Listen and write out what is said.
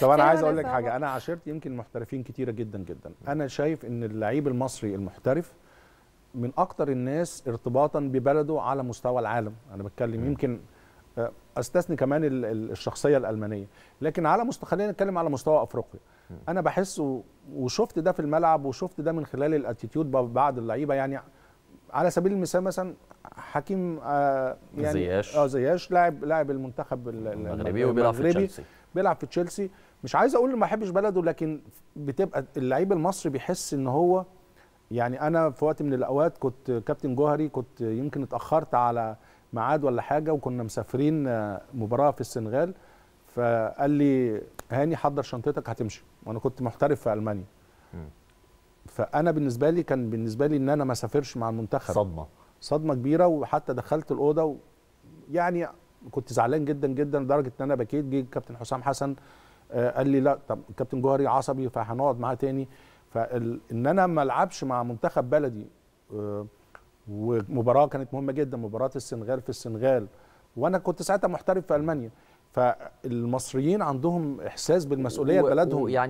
طب انا عايز اقول لك حاجه انا عاشرت يمكن محترفين كتيره جدا جدا انا شايف ان اللعيب المصري المحترف من اكتر الناس ارتباطا ببلده على مستوى العالم انا بتكلم يمكن آه، استثني كمان الشخصيه الالمانيه لكن على مستوى خلينا نتكلم على مستوى افريقيا انا بحس وشفت ده في الملعب وشفت ده من خلال الاتيتيود بعض اللعيبه يعني على سبيل المثال مثلا حكيم آه، يعني زياش اه زياش لاعب لاعب المنتخب المغربي وبيلعب في تشيلسي بيلعب في تشيلسي مش عايز اقول ما يحبش بلده لكن بتبقى اللعيب المصري بيحس ان هو يعني انا في وقت من الاوقات كنت كابتن جوهري كنت يمكن اتاخرت على ميعاد ولا حاجه وكنا مسافرين آه، مباراه في السنغال فقال لي هاني حضر شنطتك هتمشي وانا كنت محترف في المانيا فانا بالنسبه لي كان بالنسبه لي ان انا ما سافرش مع المنتخب صدمه صدمه كبيره وحتى دخلت الاوضه يعني كنت زعلان جدا جدا لدرجه ان انا بكيت جه الكابتن حسام حسن آه، قال لي لا طب كابتن جوهري عصبي فهنقعد معاه تاني فان انا ما العبش مع منتخب بلدي آه، ومباراه كانت مهمه جدا مباراه السنغال في السنغال وانا كنت ساعتها محترف في المانيا فالمصريين عندهم احساس بالمسؤوليه بلدهم يعني